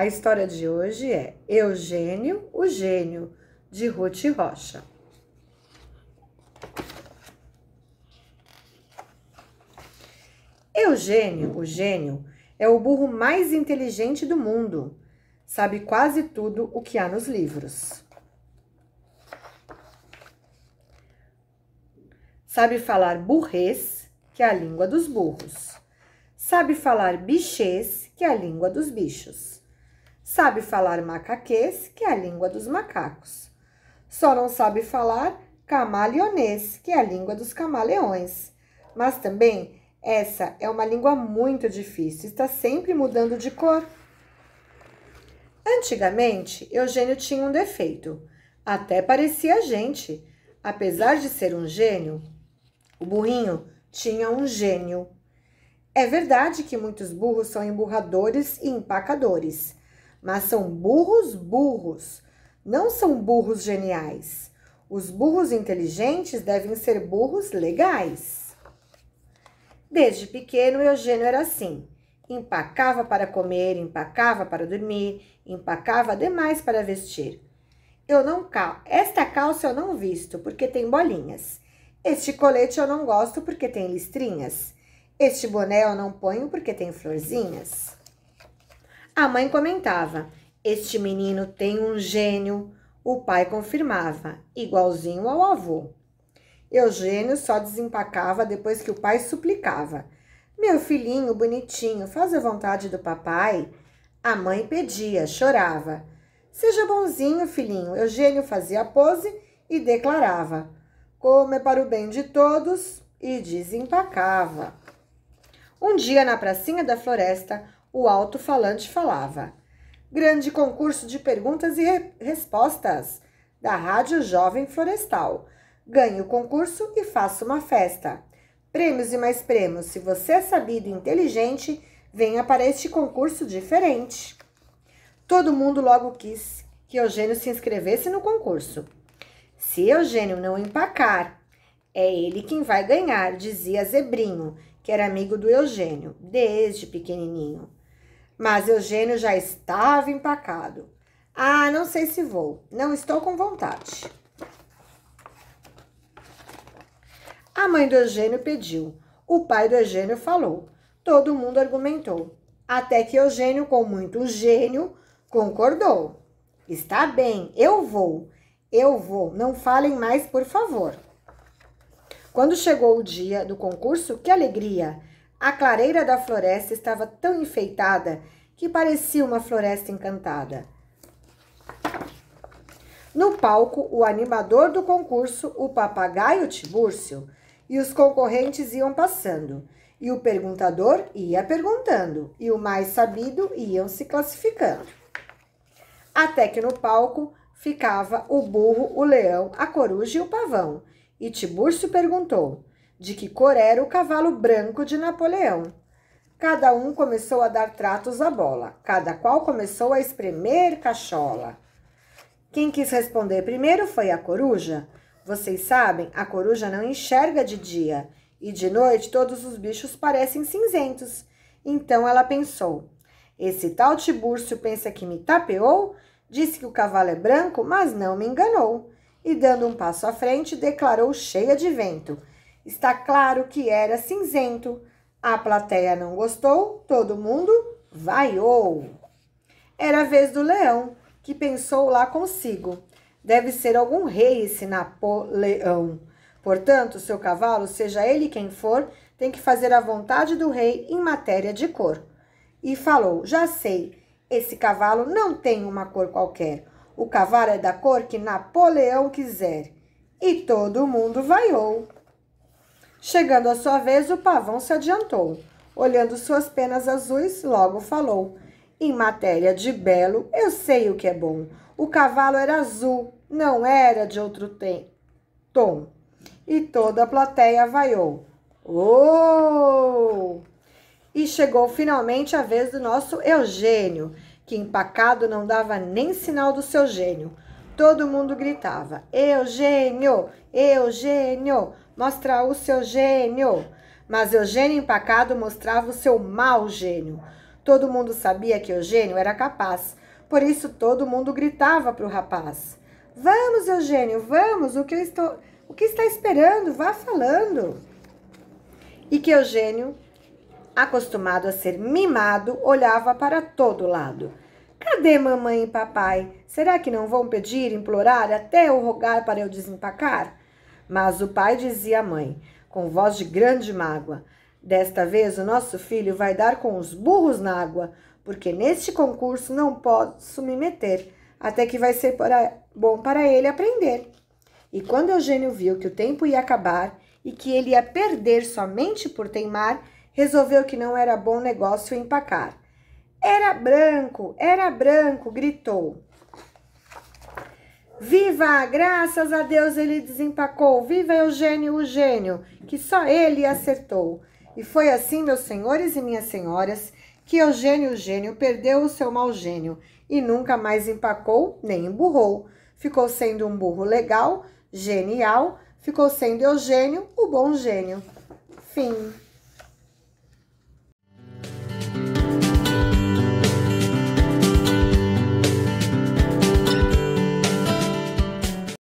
A história de hoje é Eugênio, o Gênio, de Ruth Rocha. Eugênio, o gênio, é o burro mais inteligente do mundo. Sabe quase tudo o que há nos livros. Sabe falar burrês, que é a língua dos burros. Sabe falar bichês, que é a língua dos bichos. Sabe falar macaquês, que é a língua dos macacos. Só não sabe falar camaleonês, que é a língua dos camaleões. Mas também essa é uma língua muito difícil, está sempre mudando de cor. Antigamente, Eugênio tinha um defeito. Até parecia gente. Apesar de ser um gênio, o burrinho tinha um gênio. É verdade que muitos burros são emburradores e empacadores mas são burros burros, não são burros geniais. Os burros inteligentes devem ser burros legais. Desde pequeno, Eugênio era assim. Empacava para comer, empacava para dormir, empacava demais para vestir. Eu não cal... Esta calça eu não visto porque tem bolinhas. Este colete eu não gosto porque tem listrinhas. Este boné eu não ponho porque tem florzinhas. A mãe comentava: Este menino tem um gênio. O pai confirmava: igualzinho ao avô. Eugênio só desempacava depois que o pai suplicava: Meu filhinho bonitinho, faz a vontade do papai. A mãe pedia, chorava. Seja bonzinho, filhinho. Eugênio fazia pose e declarava: Como é para o bem de todos, e desempacava. Um dia, na pracinha da floresta, o alto-falante falava. Grande concurso de perguntas e re respostas da Rádio Jovem Florestal. Ganhe o concurso e faça uma festa. Prêmios e mais prêmios. Se você é sabido e inteligente, venha para este concurso diferente. Todo mundo logo quis que Eugênio se inscrevesse no concurso. Se Eugênio não empacar, é ele quem vai ganhar, dizia Zebrinho, que era amigo do Eugênio desde pequenininho. Mas Eugênio já estava empacado. Ah, não sei se vou. Não estou com vontade. A mãe do Eugênio pediu. O pai do Eugênio falou. Todo mundo argumentou. Até que Eugênio, com muito gênio, concordou. Está bem, eu vou. Eu vou. Não falem mais, por favor. Quando chegou o dia do concurso, que alegria! A clareira da floresta estava tão enfeitada que parecia uma floresta encantada. No palco, o animador do concurso, o papagaio Tibúrcio, e os concorrentes iam passando. E o perguntador ia perguntando, e o mais sabido iam se classificando. Até que no palco ficava o burro, o leão, a coruja e o pavão. E Tibúrcio perguntou: de que cor era o cavalo branco de Napoleão. Cada um começou a dar tratos à bola, cada qual começou a espremer cachola. Quem quis responder primeiro foi a coruja. Vocês sabem, a coruja não enxerga de dia e de noite todos os bichos parecem cinzentos. Então ela pensou: esse tal Tibúrcio pensa que me tapeou? Disse que o cavalo é branco, mas não me enganou. E dando um passo à frente, declarou cheia de vento: Está claro que era cinzento. A plateia não gostou, todo mundo vaiou. Era a vez do leão, que pensou lá consigo. Deve ser algum rei esse Napoleão. Portanto, seu cavalo, seja ele quem for, tem que fazer a vontade do rei em matéria de cor. E falou: Já sei, esse cavalo não tem uma cor qualquer. O cavalo é da cor que Napoleão quiser. E todo mundo vaiou. Chegando à sua vez, o pavão se adiantou. Olhando suas penas azuis, logo falou: Em matéria de belo, eu sei o que é bom. O cavalo era azul, não era de outro tom. E toda a plateia vaiou. Oh! E chegou finalmente a vez do nosso Eugênio, que empacado não dava nem sinal do seu gênio. Todo mundo gritava: Eugênio! Eugênio! mostra o seu gênio. Mas Eugênio empacado mostrava o seu mau gênio. Todo mundo sabia que Eugênio era capaz, por isso todo mundo gritava para o rapaz: Vamos, Eugênio, vamos, o que, eu estou, o que está esperando? Vá falando. E que Eugênio, acostumado a ser mimado, olhava para todo lado. Cadê mamãe e papai? Será que não vão pedir, implorar, até eu rogar para eu desempacar? Mas o pai dizia à mãe, com voz de grande mágoa: Desta vez o nosso filho vai dar com os burros na água, porque neste concurso não posso me meter, até que vai ser para, bom para ele aprender. E quando Eugênio viu que o tempo ia acabar e que ele ia perder somente por teimar, resolveu que não era bom negócio empacar. Era branco, era branco, gritou. Viva! Graças a Deus ele desempacou. Viva Eugênio, o gênio, que só ele acertou. E foi assim, meus senhores e minhas senhoras, que Eugênio, o gênio, perdeu o seu mau gênio e nunca mais empacou nem emburrou. Ficou sendo um burro legal, genial, ficou sendo Eugênio, o bom gênio. Fim.